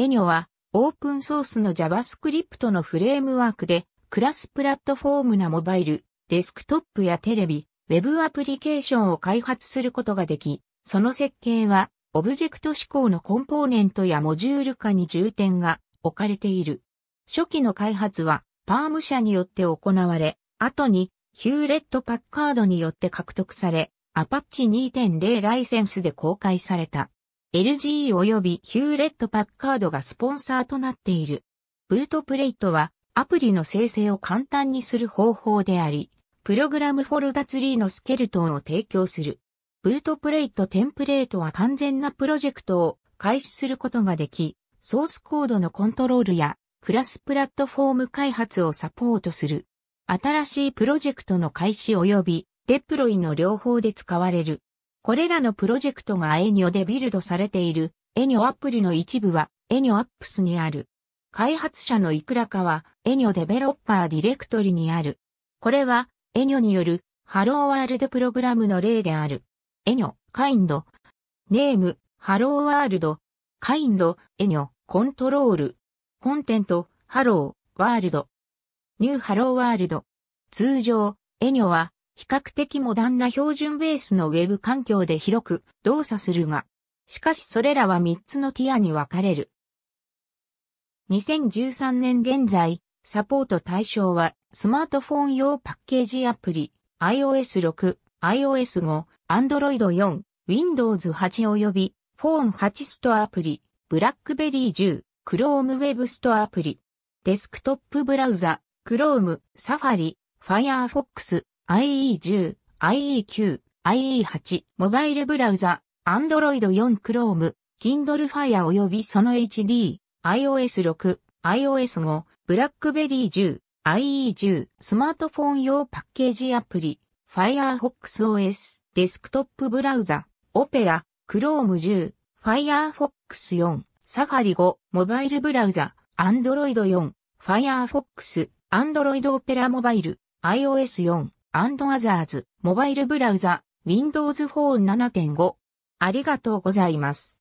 エニョはオープンソースの JavaScript のフレームワークでクラスプラットフォームなモバイル、デスクトップやテレビ、ウェブアプリケーションを開発することができ、その設計はオブジェクト指向のコンポーネントやモジュール化に重点が置かれている。初期の開発はパーム社によって行われ、後にヒューレット・パッカードによって獲得され、アパッチ2.0ライセンスで公開された。LG 及びヒューレット・パッカードがスポンサーとなっている。ブートプレイトはアプリの生成を簡単にする方法であり、プログラムフォルダツリーのスケルトンを提供する。ブートプレイトテンプレートは完全なプロジェクトを開始することができ、ソースコードのコントロールやクラスプラットフォーム開発をサポートする。新しいプロジェクトの開始及びデプロイの両方で使われる。これらのプロジェクトがエニョでビルドされているエニョアプリの一部はエニョアップスにある。開発者のいくらかはエニョデベロッパーディレクトリにある。これはエニョによるハローワールドプログラムの例である。エニョ、カインド、ネーム、ハローワールド、カインド、エニョ、コントロール、コンテント、ハロー、ワールド、ニューハローワールド。通常、エニョは比較的モダンな標準ベースのウェブ環境で広く動作するが、しかしそれらは3つのティアに分かれる。2013年現在、サポート対象はスマートフォン用パッケージアプリ、iOS6、iOS5、Android 4、Windows 8及び Phone 8ストアアプリ、BlackBerry 10、Chrome Web ストアアプリ、デスクトップブラウザ、Chrome、Safari、Firefox、IE10、IE9、IE8、モバイルブラウザ、Android 4 Chrome、Kindle Fire 及びその HD、iOS 6、iOS 5、BlackBerry 10、IE10、スマートフォン用パッケージアプリ、Firefox OS、デスクトップブラウザ、Opera、Chrome 10、Firefox 4、Safari 5、モバイルブラウザ、Android 4、Firefox、Android Opera モバイル、iOS 4、アンドアザーズ、モバイルブラウザ、Windows Phone 7.5。ありがとうございます。